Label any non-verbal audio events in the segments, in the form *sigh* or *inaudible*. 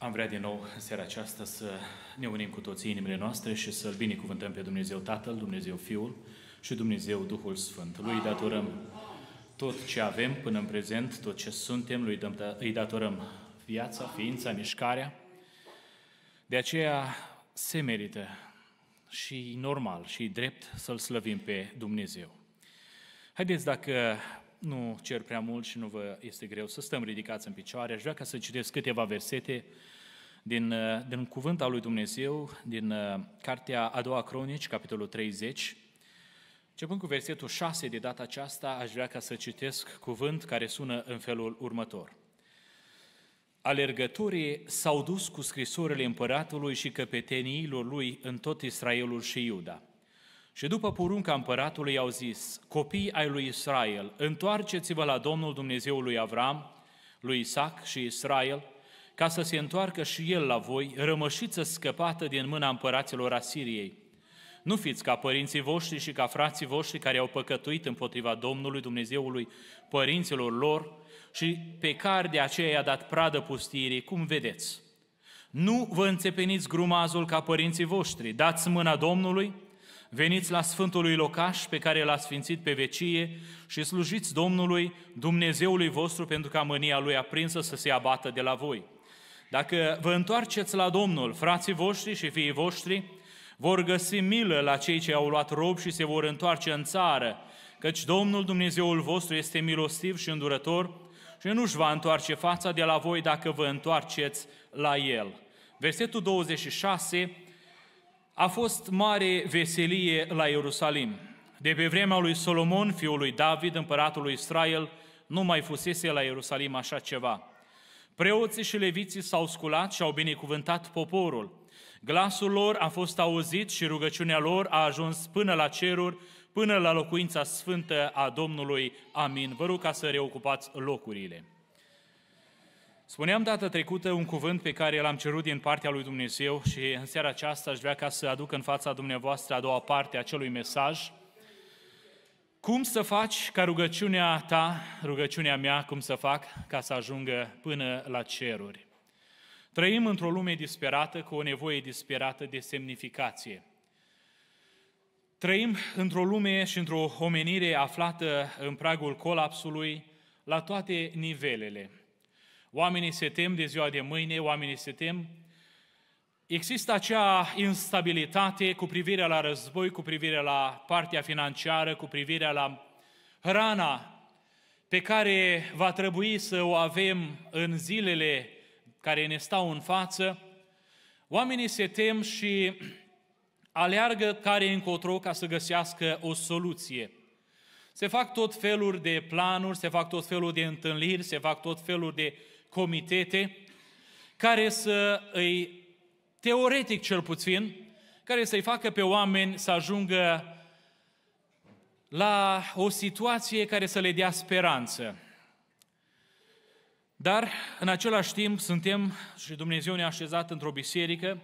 Am vrea din nou în seara aceasta să ne unim cu toții inimile noastre și să-L binecuvântăm pe Dumnezeu Tatăl, Dumnezeu Fiul și Dumnezeu Duhul Sfânt. Lui datorăm tot ce avem până în prezent, tot ce suntem, lui dăm, îi datorăm viața, ființa, mișcarea. De aceea se merită și normal și drept să-L slăvim pe Dumnezeu. Haideți, dacă nu cer prea mult și nu vă este greu să stăm ridicați în picioare, aș vrea ca să citesc câteva versete din, uh, din cuvânt al lui Dumnezeu, din uh, cartea a doua cronici, capitolul 30, Începând cu versetul 6 de data aceasta, aș vrea ca să citesc cuvânt care sună în felul următor alergătorii s-au dus cu scrisorile împăratului și căpeteniilor lui în tot Israelul și Iuda. Și după porunca împăratului au zis, copii ai lui Israel, întoarceți-vă la Domnul Dumnezeul lui Avram, lui Isaac și Israel, ca să se întoarcă și el la voi, rămășiță scăpată din mâna împăraților Asiriei. Nu fiți ca părinții voștri și ca frații voștri care au păcătuit împotriva Domnului Dumnezeului părinților lor, și pe care de aceea i-a dat pradă pustirii, cum vedeți. Nu vă înțepeniți grumazul ca părinții voștri, dați mâna Domnului, veniți la Sfântul Locaș pe care l-a sfințit pe vecie și slujiți Domnului, Dumnezeului vostru, pentru ca mânia lui aprinsă să se abată de la voi. Dacă vă întoarceți la Domnul, frații voștri și fiii voștri vor găsi milă la cei ce au luat rob și se vor întoarce în țară, căci Domnul Dumnezeul vostru este milostiv și îndurător, și nu-și va întoarce fața de la voi dacă vă întoarceți la El. Versetul 26, a fost mare veselie la Ierusalim. De pe vremea lui Solomon, fiul lui David, împăratul lui Israel, nu mai fusese la Ierusalim așa ceva. Preoții și leviții s-au sculat și au binecuvântat poporul. Glasul lor a fost auzit și rugăciunea lor a ajuns până la ceruri până la locuința sfântă a Domnului. Amin. Vă rog ca să reocupați locurile. Spuneam data trecută un cuvânt pe care l-am cerut din partea lui Dumnezeu și în seara aceasta aș vrea ca să aduc în fața dumneavoastră a doua parte a acelui mesaj. Cum să faci ca rugăciunea ta, rugăciunea mea, cum să fac ca să ajungă până la ceruri? Trăim într-o lume disperată, cu o nevoie disperată de semnificație. Trăim într-o lume și într-o omenire aflată în pragul colapsului la toate nivelele. Oamenii se tem de ziua de mâine, oamenii se tem. Există acea instabilitate cu privire la război, cu privire la partea financiară, cu privire la hrana pe care va trebui să o avem în zilele care ne stau în față. Oamenii se tem și aleargă care încotro ca să găsească o soluție. Se fac tot felul de planuri, se fac tot felul de întâlniri, se fac tot felul de comitete care să îi, teoretic cel puțin, care să-i facă pe oameni să ajungă la o situație care să le dea speranță. Dar, în același timp, suntem și Dumnezeu ne-a așezat într-o biserică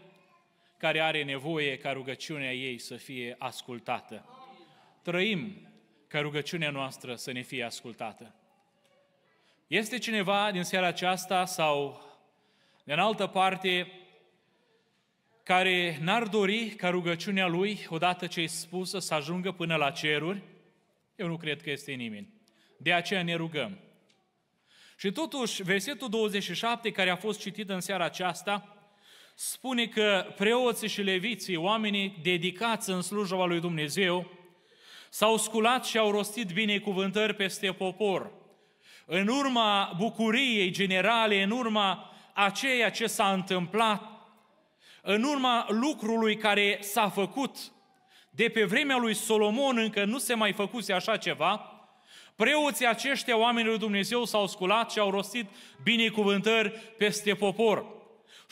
care are nevoie ca rugăciunea ei să fie ascultată. Trăim ca rugăciunea noastră să ne fie ascultată. Este cineva din seara aceasta sau din altă parte care n-ar dori ca rugăciunea lui, odată ce i spusă, să ajungă până la ceruri? Eu nu cred că este nimeni. De aceea ne rugăm. Și totuși, versetul 27, care a fost citit în seara aceasta, spune că preoții și leviții, oamenii dedicați în slujba lui Dumnezeu, s-au sculat și au rostit binecuvântări peste popor. În urma bucuriei generale, în urma a ceea ce s-a întâmplat, în urma lucrului care s-a făcut, de pe vremea lui Solomon încă nu se mai făcuse așa ceva, preoții aceștia, oamenii lui Dumnezeu, s-au sculat și au rostit binecuvântări peste popor.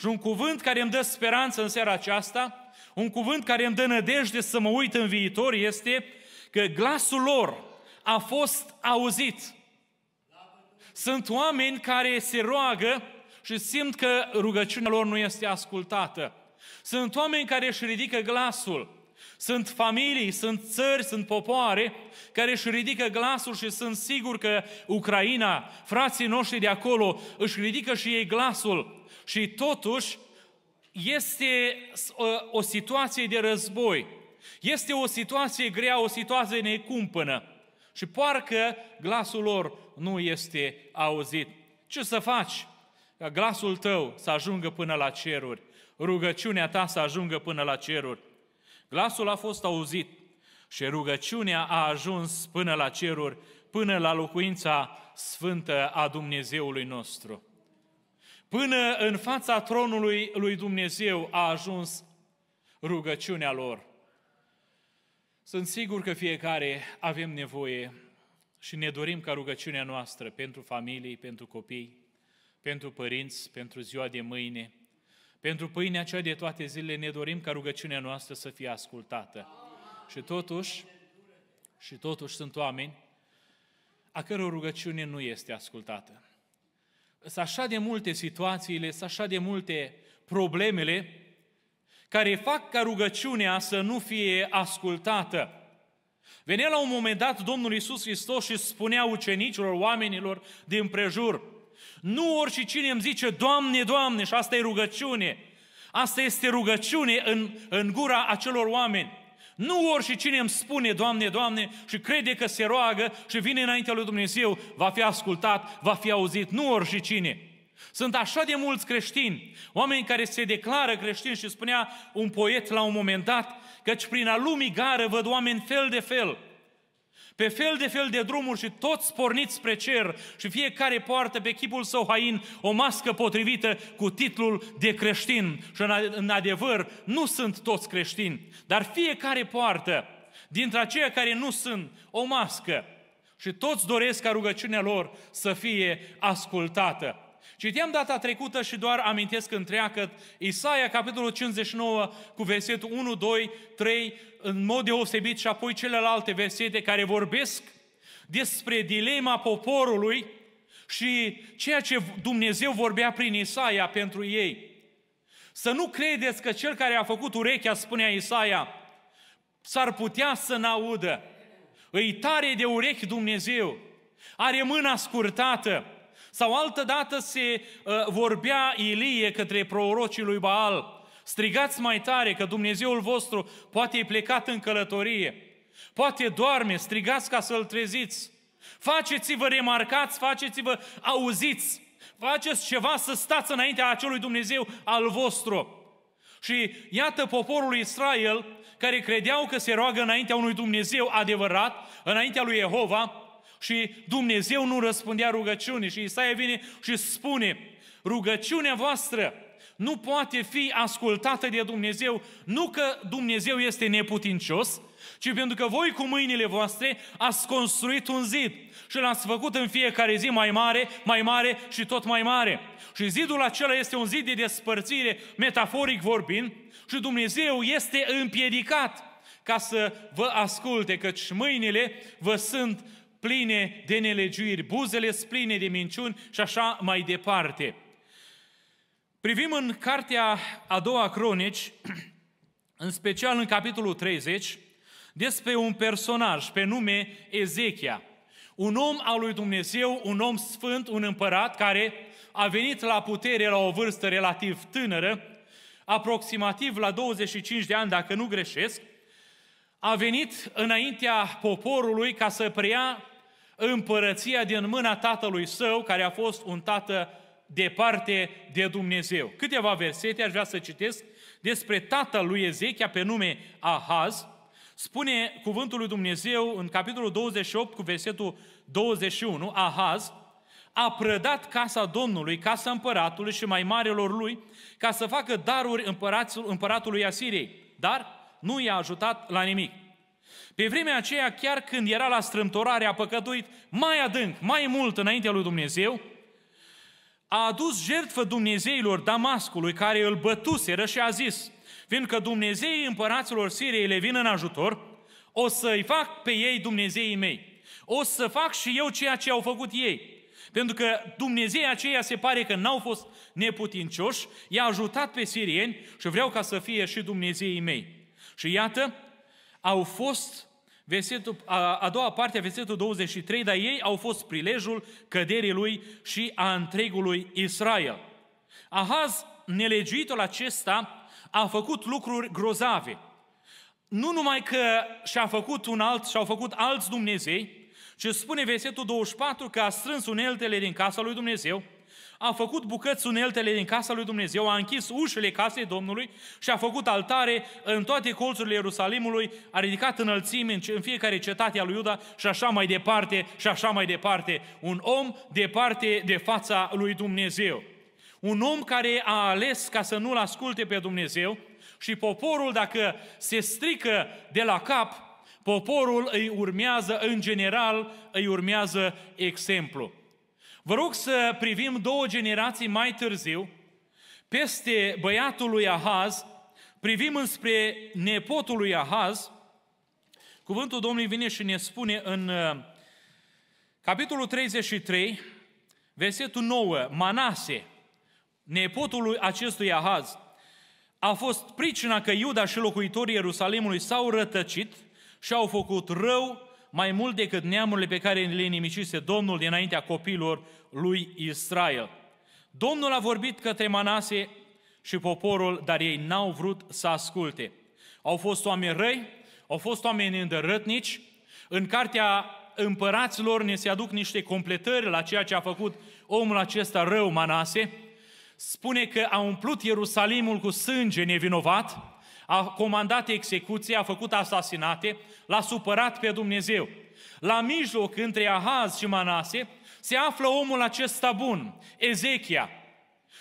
Și un cuvânt care îmi dă speranță în seara aceasta, un cuvânt care îmi dă nădejde să mă uit în viitor este că glasul lor a fost auzit. Sunt oameni care se roagă și simt că rugăciunea lor nu este ascultată. Sunt oameni care își ridică glasul. Sunt familii, sunt țări, sunt popoare care își ridică glasul și sunt sigur că Ucraina, frații noștri de acolo, își ridică și ei glasul și totuși este uh, o situație de război. Este o situație grea, o situație necumpănă. Și parcă glasul lor nu este auzit. Ce să faci? Ca glasul tău să ajungă până la ceruri. Rugăciunea ta să ajungă până la ceruri. Glasul a fost auzit și rugăciunea a ajuns până la ceruri, până la locuința sfântă a Dumnezeului nostru. Până în fața tronului lui Dumnezeu a ajuns rugăciunea lor. Sunt sigur că fiecare avem nevoie și ne dorim ca rugăciunea noastră pentru familii, pentru copii, pentru părinți, pentru ziua de mâine, pentru pâinea cea de toate zilele, ne dorim ca rugăciunea noastră să fie ascultată. Și totuși, și totuși sunt oameni a căror rugăciune nu este ascultată. Sunt așa de multe situațiile, sunt așa de multe problemele care fac ca rugăciunea să nu fie ascultată. Venea la un moment dat Domnul Isus Hristos și spunea ucenicilor, oamenilor din prejur, nu cine îmi zice, Doamne, Doamne, și asta e rugăciune, asta este rugăciune în, în gura acelor oameni. Nu orice cine îmi spune, Doamne, Doamne, și crede că se roagă și vine înaintea lui Dumnezeu, va fi ascultat, va fi auzit. Nu orice cine. Sunt așa de mulți creștini, oameni care se declară creștini și spunea un poet la un moment dat, căci prin alumii gară văd oameni fel de fel – pe fel de fel de drumuri și toți porniți spre cer și fiecare poartă pe chipul său hain o mască potrivită cu titlul de creștin. Și în adevăr, nu sunt toți creștini, dar fiecare poartă dintre aceia care nu sunt o mască și toți doresc ca rugăciunea lor să fie ascultată. Citeam data trecută și doar amintesc întreagă Isaia, capitolul 59, cu versetul 1, 2, 3, în mod deosebit și apoi celelalte versete care vorbesc despre dilema poporului și ceea ce Dumnezeu vorbea prin Isaia pentru ei. Să nu credeți că cel care a făcut urechea, spunea Isaia, s-ar putea să n-audă. Îi tare de urechi Dumnezeu, are mâna scurtată, sau dată se uh, vorbea Ilie către prorocii lui Baal. Strigați mai tare că Dumnezeul vostru poate e plecat în călătorie. Poate doarme, strigați ca să-l treziți. Faceți-vă remarcați, faceți-vă auziți. Faceți ceva să stați înaintea acelui Dumnezeu al vostru. Și iată poporul lui Israel, care credeau că se roagă înaintea unui Dumnezeu adevărat, înaintea lui Jehova, și Dumnezeu nu răspundea rugăciunii. Și Isaia vine și spune, rugăciunea voastră nu poate fi ascultată de Dumnezeu, nu că Dumnezeu este neputincios, ci pentru că voi cu mâinile voastre ați construit un zid și l-ați făcut în fiecare zi mai mare, mai mare și tot mai mare. Și zidul acela este un zid de despărțire, metaforic vorbind, și Dumnezeu este împiedicat ca să vă asculte, căci mâinile vă sunt pline de nelegiuiri, buzele spline de minciuni și așa mai departe. Privim în cartea a doua cronici, *clears throat* în special în capitolul 30, despre un personaj pe nume Ezechia, un om al lui Dumnezeu, un om sfânt, un împărat care a venit la putere la o vârstă relativ tânără, aproximativ la 25 de ani, dacă nu greșesc, a venit înaintea poporului ca să preia împărăția din mâna tatălui său, care a fost un tată departe de Dumnezeu. Câteva versete aș vrea să citesc despre tatăl lui Ezechia pe nume Ahaz. Spune cuvântul lui Dumnezeu în capitolul 28 cu versetul 21, Ahaz a prădat casa Domnului, casa împăratului și mai marelor lui, ca să facă daruri împăratului Asiriei, dar nu i-a ajutat la nimic. Pe vremea aceea, chiar când era la strâmtorare, a păcătuit mai adânc, mai mult înaintea lui Dumnezeu, a adus jertfă Dumnezeilor Damascului, care îl bătuseră și a zis, fiindcă Dumnezeii împăraților Siriei le vin în ajutor, o să-i fac pe ei Dumnezeii mei. O să fac și eu ceea ce au făcut ei. Pentru că Dumnezeii aceia se pare că n-au fost neputincioși, i-a ajutat pe sirieni și vreau ca să fie și Dumnezeii mei. Și iată, au fost versetul, a, a doua parte a versetul 23, dar ei au fost prilejul căderii lui și a întregului Israel. Ahaz, nelegiuitul acesta, a făcut lucruri grozave. Nu numai că și-a făcut un alt, și-au făcut alți Dumnezei, ci spune versetul 24 că a strâns uneltele din casa lui Dumnezeu, a făcut bucăți uneltele din casa lui Dumnezeu, a închis ușile casei Domnului și a făcut altare în toate colțurile Ierusalimului, a ridicat înălțime în fiecare cetate a lui Iuda și așa mai departe și așa mai departe. Un om departe de fața lui Dumnezeu. Un om care a ales ca să nu-L asculte pe Dumnezeu și poporul, dacă se strică de la cap, poporul îi urmează, în general, îi urmează exemplu. Vă rog să privim două generații mai târziu, peste băiatul lui Ahaz, privim înspre nepotul lui Ahaz. Cuvântul Domnului vine și ne spune în uh, capitolul 33, versetul 9, Manase, nepotul acestui Ahaz, a fost pricina că Iuda și locuitorii Ierusalimului s-au rătăcit și au făcut rău mai mult decât neamurile pe care le inimicise Domnul dinaintea copiilor lui Israel. Domnul a vorbit către Manase și poporul, dar ei n-au vrut să asculte. Au fost oameni răi, au fost oameni îndărătnici. În cartea împăraților ne se aduc niște completări la ceea ce a făcut omul acesta rău, Manase. Spune că a umplut Ierusalimul cu sânge nevinovat, a comandat execuție, a făcut asasinate, l-a supărat pe Dumnezeu. La mijloc, între Ahaz și Manase, se află omul acesta bun, Ezechia.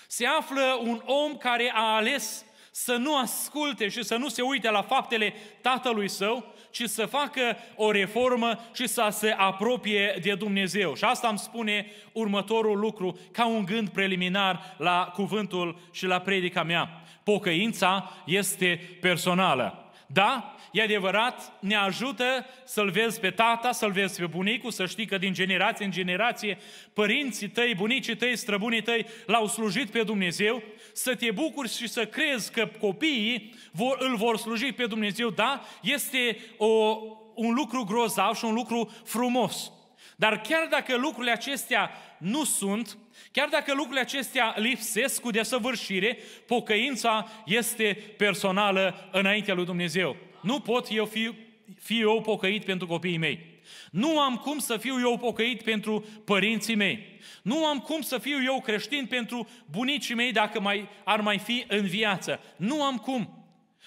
Se află un om care a ales să nu asculte și să nu se uite la faptele tatălui său, ci să facă o reformă și să se apropie de Dumnezeu. Și asta îmi spune următorul lucru ca un gând preliminar la cuvântul și la predica mea. Pocăința este personală. Da, e adevărat, ne ajută să-L vezi pe tata, să-L vezi pe bunicul, să știi că din generație în generație părinții tăi, bunicii tăi, străbunii tăi l-au slujit pe Dumnezeu, să te bucuri și să crezi că copiii vor, îl vor sluji pe Dumnezeu, da, este o, un lucru grozav și un lucru frumos. Dar chiar dacă lucrurile acestea nu sunt, chiar dacă lucrurile acestea lipsesc cu desăvârșire, pocăința este personală înaintea lui Dumnezeu. Nu pot eu fi, fi eu pocăit pentru copiii mei. Nu am cum să fiu eu pocăit pentru părinții mei. Nu am cum să fiu eu creștin pentru bunicii mei dacă mai, ar mai fi în viață. Nu am cum.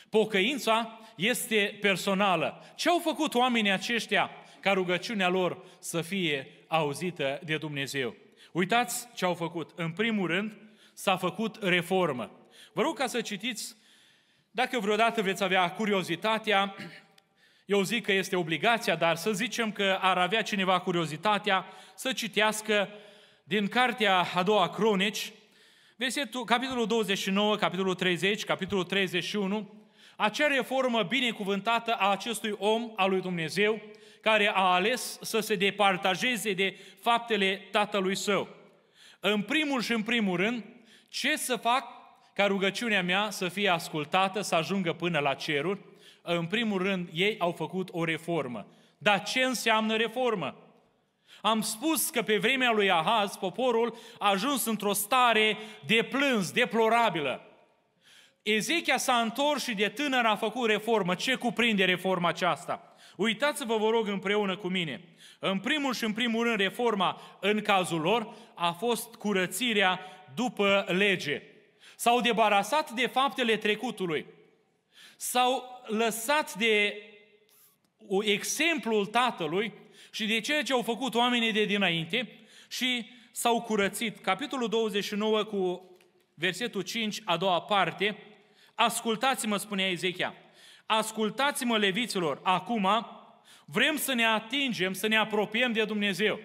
Pocăința este personală. Ce au făcut oamenii aceștia ca rugăciunea lor să fie auzită de Dumnezeu? Uitați ce au făcut. În primul rând, s-a făcut reformă. Vă rog ca să citiți, dacă vreodată veți avea curiozitatea, *clears throat* eu zic că este obligația, dar să zicem că ar avea cineva curiozitatea să citească din cartea a doua cronici, versetul, capitolul 29, capitolul 30, capitolul 31, acea reformă binecuvântată a acestui om al lui Dumnezeu, care a ales să se departajeze de faptele tatălui său. În primul și în primul rând, ce să fac ca rugăciunea mea să fie ascultată, să ajungă până la ceruri? În primul rând, ei au făcut o reformă. Dar ce înseamnă reformă? Am spus că pe vremea lui Ahaz, poporul a ajuns într-o stare de plâns, deplorabilă. Ezechia s-a întors și de tânăr a făcut reformă. Ce cuprinde reforma aceasta? Uitați-vă, vă rog, împreună cu mine. În primul și în primul rând, reforma, în cazul lor, a fost curățirea după lege. S-au debarasat de faptele trecutului. S-au lăsat de exemplul tatălui și de ceea ce au făcut oamenii de dinainte și s-au curățit. Capitolul 29 cu versetul 5, a doua parte, Ascultați-mă, spunea Ezechia, Ascultați-mă, leviților, acum vrem să ne atingem, să ne apropiem de Dumnezeu.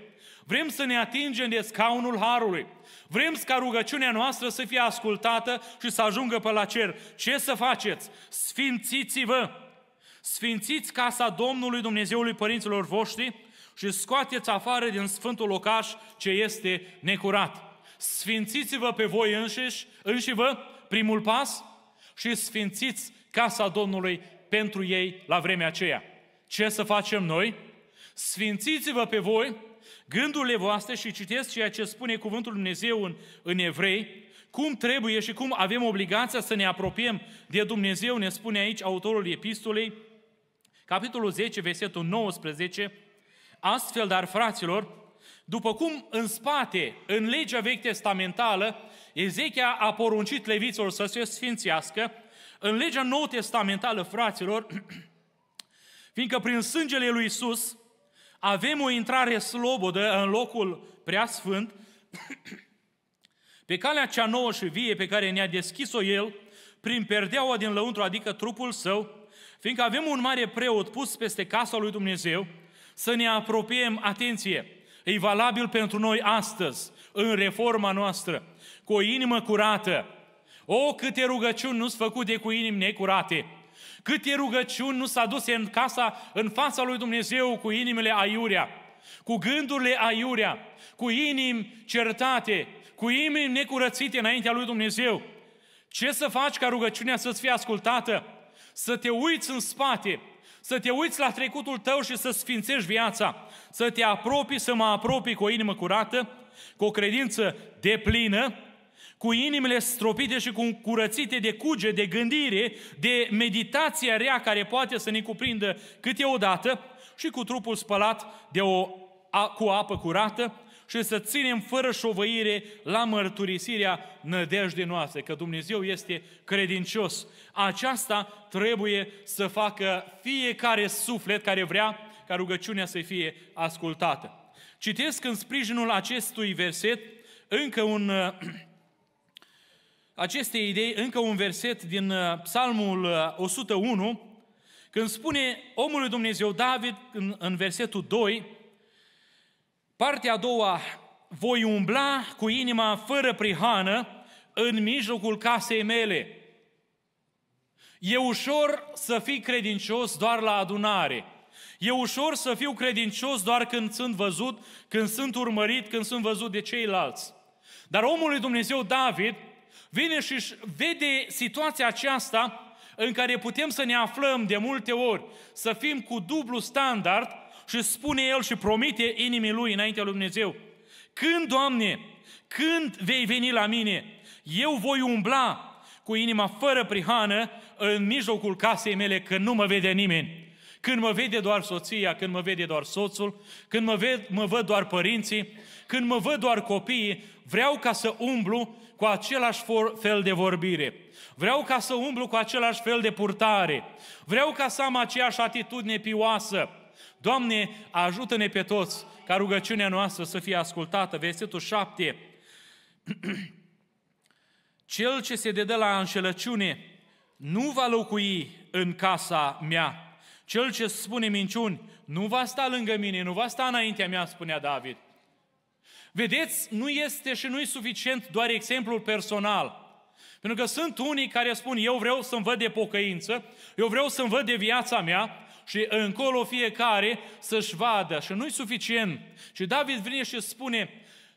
Vrem să ne atingem de scaunul Harului. Vrem ca rugăciunea noastră să fie ascultată și să ajungă pe la cer. Ce să faceți? Sfințiți-vă! Sfințiți casa Domnului Dumnezeului Părinților voștri și scoateți afară din sfântul locaș ce este necurat. Sfințiți-vă pe voi înșiși, înși vă, primul pas, și sfințiți casa Domnului pentru ei la vremea aceea. Ce să facem noi? Sfințiți-vă pe voi gândurile voastre și citesc ceea ce spune cuvântul Dumnezeu în, în Evrei, cum trebuie și cum avem obligația să ne apropiem de Dumnezeu, ne spune aici autorul epistolei, capitolul 10, versetul 19, astfel, dar fraților, după cum în spate, în legea vechi testamentală, Ezechia a poruncit leviților să se sfințească, în legea nou testamentală, fraților, *clears throat* fiindcă prin sângele lui Isus avem o intrare slobodă în locul prea sfânt, *clears throat* pe calea cea nouă și vie pe care ne-a deschis-o El, prin perdeaua din lăuntru, adică trupul său, fiindcă avem un mare preot pus peste casa lui Dumnezeu, să ne apropiem, atenție, e valabil pentru noi astăzi, în reforma noastră, cu o inimă curată, o, câte rugăciuni nu-s făcute cu inimi necurate! Câte rugăciuni nu s-a dus în casa, în fața lui Dumnezeu cu inimile aiurea, cu gândurile aiurea, cu inimi certate, cu inimi necurățite înaintea lui Dumnezeu. Ce să faci ca rugăciunea să-ți fie ascultată? Să te uiți în spate, să te uiți la trecutul tău și să sfințești viața, să te apropii, să mă apropii cu o inimă curată, cu o credință deplină, cu inimile stropite și cu curățite de cuge, de gândire, de meditația rea care poate să ne cuprindă câte o dată, și cu trupul spălat de o, a, cu apă curată și să ținem fără șovăire la mărturisirea nădejdei noastre, că Dumnezeu este credincios. Aceasta trebuie să facă fiecare suflet care vrea ca rugăciunea să fie ascultată. Citesc în sprijinul acestui verset încă un *clears throat* acestei idei încă un verset din uh, Psalmul 101, uh, când spune omul Dumnezeu David în, în versetul 2, partea a doua, voi umbla cu inima fără prihană în mijlocul casei mele. E ușor să fii credincios doar la adunare. E ușor să fiu credincios doar când sunt văzut, când sunt urmărit, când sunt văzut de ceilalți. Dar omul lui Dumnezeu David vine și vede situația aceasta în care putem să ne aflăm de multe ori, să fim cu dublu standard și spune El și promite inimii Lui înaintea Lui Dumnezeu. Când, Doamne, când vei veni la mine, eu voi umbla cu inima fără prihană în mijlocul casei mele, când nu mă vede nimeni. Când mă vede doar soția, când mă vede doar soțul, când mă, ved, mă văd doar părinții, când mă văd doar copiii, vreau ca să umblu cu același fel de vorbire. Vreau ca să umblu cu același fel de purtare. Vreau ca să am aceeași atitudine pioasă. Doamne, ajută-ne pe toți ca rugăciunea noastră să fie ascultată. Versetul 7. *clears throat* Cel ce se dedă la înșelăciune nu va locui în casa mea. Cel ce spune minciuni nu va sta lângă mine, nu va sta înaintea mea, spunea David. Vedeți, nu este și nu-i suficient doar exemplul personal. Pentru că sunt unii care spun, eu vreau să-mi văd de pocăință, eu vreau să-mi văd de viața mea și încolo fiecare să-și vadă. Și nu-i suficient. Și David vine și spune,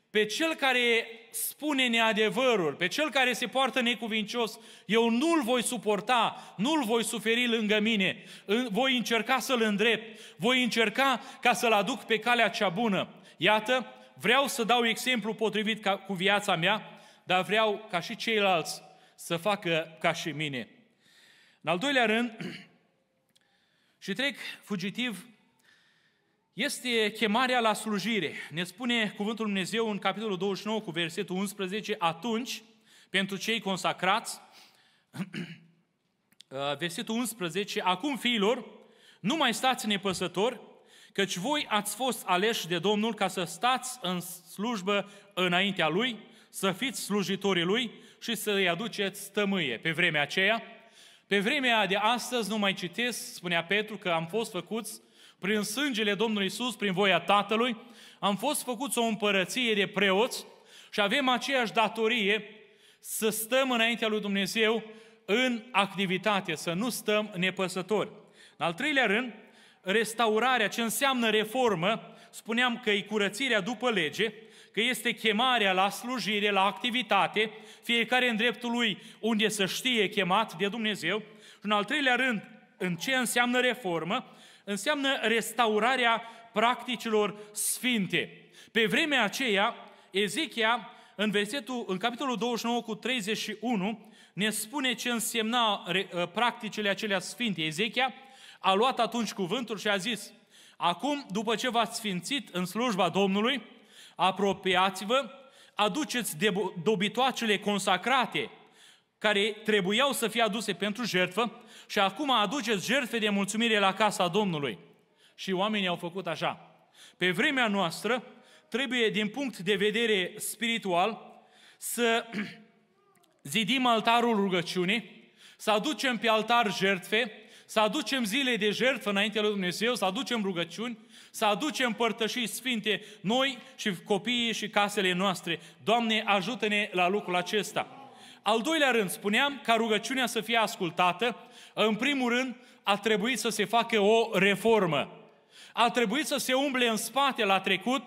pe cel care spune neadevărul, pe cel care se poartă necuvincios, eu nu-l voi suporta, nu-l voi suferi lângă mine, voi încerca să-l îndrept, voi încerca ca să-l aduc pe calea cea bună. Iată, vreau să dau exemplu potrivit ca, cu viața mea, dar vreau ca și ceilalți să facă ca și mine. În al doilea rând, *clears throat* și trec fugitiv, este chemarea la slujire. Ne spune Cuvântul Dumnezeu în capitolul 29 cu versetul 11, atunci, pentru cei consacrați, *clears throat* uh, versetul 11, acum fiilor, nu mai stați nepăsători, căci voi ați fost aleși de Domnul ca să stați în slujbă înaintea Lui, să fiți slujitorii Lui și să-i aduceți stămâie. Pe vremea aceea, pe vremea de astăzi nu mai citesc, spunea Petru, că am fost făcuți prin sângele Domnului Isus, prin voia Tatălui, am fost făcuți o împărăție de preoți și avem aceeași datorie să stăm înaintea lui Dumnezeu în activitate, să nu stăm nepăsători. În al treilea rând, restaurarea, ce înseamnă reformă, spuneam că e curățirea după lege, că este chemarea la slujire, la activitate, fiecare în dreptul lui unde să știe chemat de Dumnezeu. Și în al treilea rând, în ce înseamnă reformă, înseamnă restaurarea practicilor sfinte. Pe vremea aceea, Ezechia, în, versetul, în capitolul 29 cu 31, ne spune ce însemna ă, practicile acelea sfinte. Ezechia, a luat atunci cuvântul și a zis, acum, după ce v-ați sfințit în slujba Domnului, apropiați-vă, aduceți dobitoacele consacrate, care trebuiau să fie aduse pentru jertfă, și acum aduceți jertfe de mulțumire la casa Domnului. Și oamenii au făcut așa. Pe vremea noastră, trebuie, din punct de vedere spiritual, să *clears throat* zidim altarul rugăciunii, să aducem pe altar jertfe, să aducem zile de jertfă înaintea lui Dumnezeu, să aducem rugăciuni, să aducem părtășii sfinte noi și copiii și casele noastre. Doamne, ajută-ne la lucrul acesta. Al doilea rând, spuneam ca rugăciunea să fie ascultată, în primul rând a trebuit să se facă o reformă. A trebuit să se umble în spate la trecut,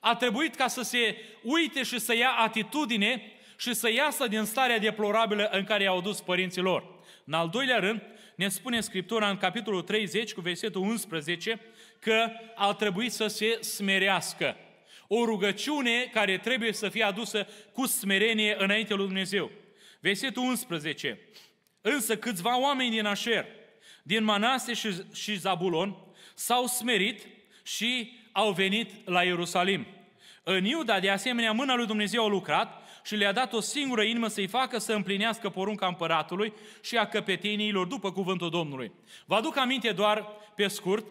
a trebuit ca să se uite și să ia atitudine și să iasă din starea deplorabilă în care i-au dus părinții lor. În al doilea rând, ne spune Scriptura în capitolul 30 cu versetul 11 că a trebuit să se smerească. O rugăciune care trebuie să fie adusă cu smerenie înainte lui Dumnezeu. Versetul 11. Însă câțiva oameni din Așer, din Manase și, și Zabulon, s-au smerit și au venit la Ierusalim. În Iuda, de asemenea, mâna lui Dumnezeu a lucrat și le-a dat o singură inimă să-i facă să împlinească porunca împăratului și a căpeteniilor după cuvântul Domnului. Vă aduc aminte doar pe scurt,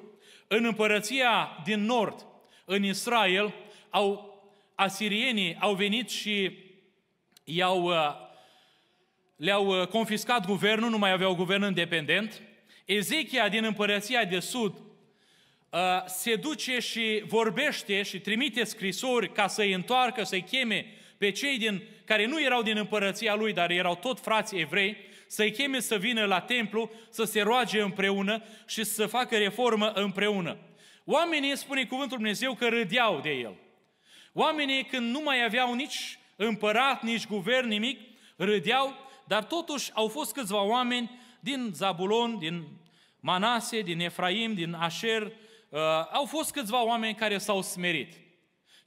în împărăția din nord, în Israel, au asirienii au venit și i-au, uh, le-au uh, confiscat guvernul, nu mai aveau guvern independent. Ezechia din împărăția de sud uh, se duce și vorbește și trimite scrisori ca să-i întoarcă, să-i cheme pe cei din, care nu erau din împărăția lui, dar erau tot frați evrei, să-i cheme să vină la templu, să se roage împreună și să facă reformă împreună. Oamenii, spune cuvântul Dumnezeu, că râdeau de el. Oamenii, când nu mai aveau nici împărat, nici guvern, nimic, râdeau, dar totuși au fost câțiva oameni din Zabulon, din Manase, din Efraim, din Asher, uh, au fost câțiva oameni care s-au smerit.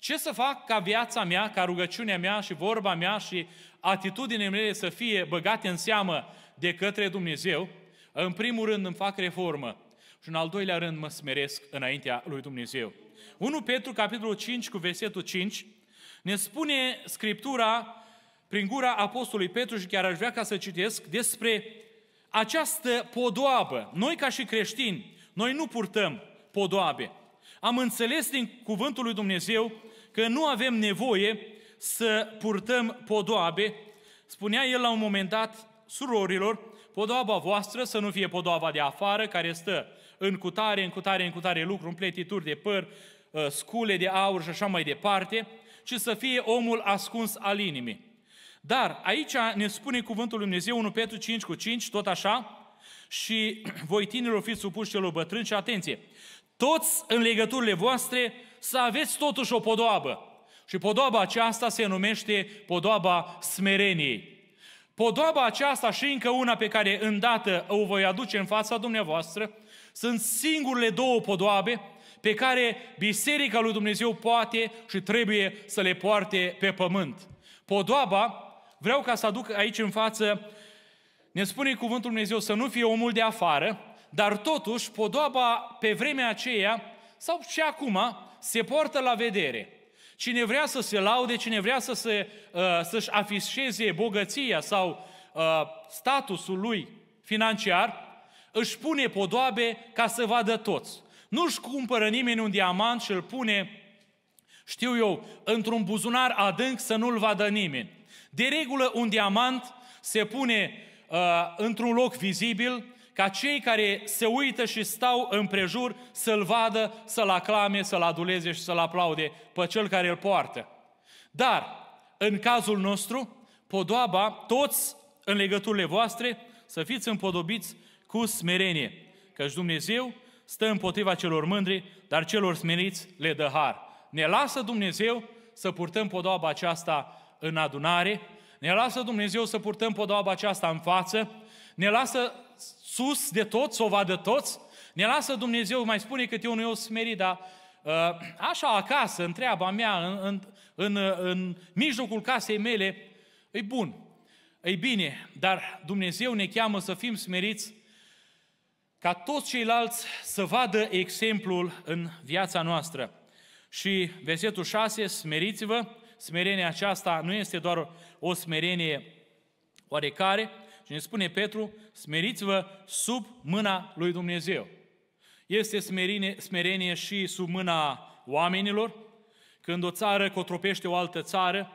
Ce să fac ca viața mea, ca rugăciunea mea și vorba mea și atitudinea mele să fie băgate în seamă de către Dumnezeu? În primul rând îmi fac reformă și în al doilea rând mă smeresc înaintea lui Dumnezeu. 1 Petru, capitolul 5, cu versetul 5, ne spune Scriptura prin gura Apostolului Petru și chiar aș vrea ca să citesc despre această podoabă. Noi ca și creștini, noi nu purtăm podoabe. Am înțeles din cuvântul lui Dumnezeu că nu avem nevoie să purtăm podoabe. Spunea el la un moment dat surorilor, podoaba voastră să nu fie podoaba de afară care stă în cutare, în cutare, în cutare lucru, în pletituri de păr, ă, scule de aur și așa mai departe, ci să fie omul ascuns al inimii. Dar aici ne spune cuvântul Lui Dumnezeu 1 Petru 5 cu 5, tot așa, și *clears throat* voi tinerilor fiți supuși celor bătrâni și atenție, toți în legăturile voastre să aveți totuși o podoabă. Și podoaba aceasta se numește podoaba smereniei. Podoaba aceasta și încă una pe care îndată o voi aduce în fața dumneavoastră, sunt singurele două podoabe pe care Biserica lui Dumnezeu poate și trebuie să le poarte pe pământ. Podoaba, vreau ca să aduc aici în față, ne spune cuvântul Dumnezeu să nu fie omul de afară, dar totuși podoaba pe vremea aceea, sau și acum, se poartă la vedere. Cine vrea să se laude, cine vrea să se, uh, să-și afișeze bogăția sau uh, statusul lui financiar, își pune podoabe ca să vadă toți. Nu-și cumpără nimeni un diamant și îl pune, știu eu, într-un buzunar adânc să nu-l vadă nimeni. De regulă, un diamant se pune uh, într-un loc vizibil, ca cei care se uită și stau împrejur să-L vadă, să-L aclame, să-L aduleze și să-L aplaude pe Cel care îl poartă. Dar, în cazul nostru, podoaba, toți în legăturile voastre, să fiți împodobiți cu smerenie, căci Dumnezeu stă împotriva celor mândri, dar celor smeriți le dă har. Ne lasă Dumnezeu să purtăm podoaba aceasta în adunare, ne lasă Dumnezeu să purtăm podoaba aceasta în față, ne lasă sus de tot, să o vadă toți. Ne lasă Dumnezeu, mai spune eu unul eu smerit, dar uh, așa acasă, în treaba mea, în, în, în, în mijlocul casei mele, e bun, e bine, dar Dumnezeu ne cheamă să fim smeriți ca toți ceilalți să vadă exemplul în viața noastră. Și versetul 6, smeriți-vă, smerenia aceasta nu este doar o smerenie oarecare, și ne spune Petru, smeriți-vă sub mâna lui Dumnezeu. Este smerine, smerenie și sub mâna oamenilor, când o țară cotropește o altă țară,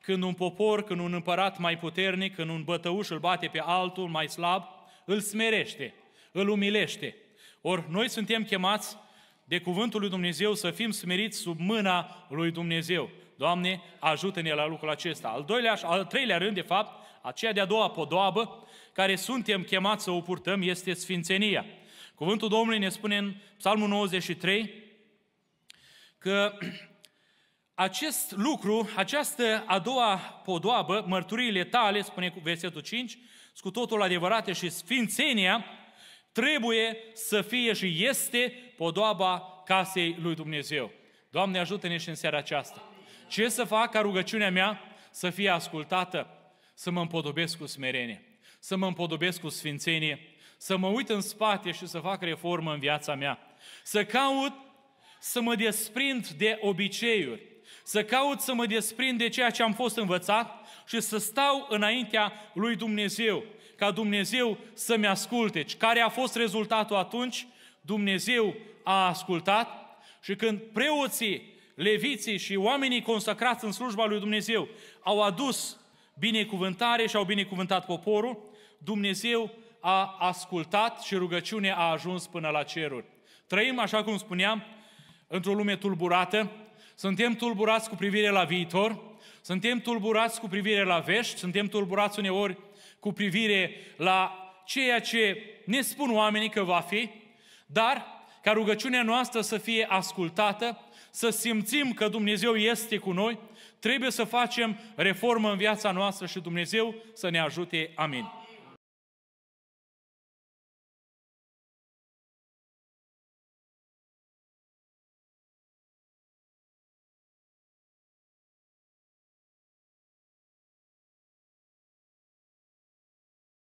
când un popor, când un împărat mai puternic, când un bătăuș îl bate pe altul mai slab, îl smerește, îl umilește. Ori noi suntem chemați de cuvântul lui Dumnezeu să fim smeriți sub mâna lui Dumnezeu. Doamne, ajută-ne la lucrul acesta. Al, doilea, al treilea rând, de fapt, aceea de-a doua podoabă care suntem chemați să o purtăm este sfințenia. Cuvântul Domnului ne spune în Psalmul 93 că acest lucru, această a doua podoabă, mărturiile tale, spune versetul 5, cu totul adevărate și sfințenia, trebuie să fie și este podoaba casei lui Dumnezeu. Doamne, ajută-ne și în seara aceasta. Ce să fac ca rugăciunea mea să fie ascultată? să mă împodobesc cu smerenie, să mă împodobesc cu sfințenie, să mă uit în spate și să fac reformă în viața mea, să caut să mă desprind de obiceiuri, să caut să mă desprind de ceea ce am fost învățat și să stau înaintea lui Dumnezeu, ca Dumnezeu să-mi asculte. Deci, care a fost rezultatul atunci? Dumnezeu a ascultat și când preoții, leviții și oamenii consacrați în slujba lui Dumnezeu au adus binecuvântare și au binecuvântat poporul, Dumnezeu a ascultat și rugăciunea a ajuns până la ceruri. Trăim, așa cum spuneam, într-o lume tulburată, suntem tulburați cu privire la viitor, suntem tulburați cu privire la vești, suntem tulburați uneori cu privire la ceea ce ne spun oamenii că va fi, dar ca rugăciunea noastră să fie ascultată, să simțim că Dumnezeu este cu noi, Trebuie să facem reformă în viața noastră și Dumnezeu să ne ajute. Amin.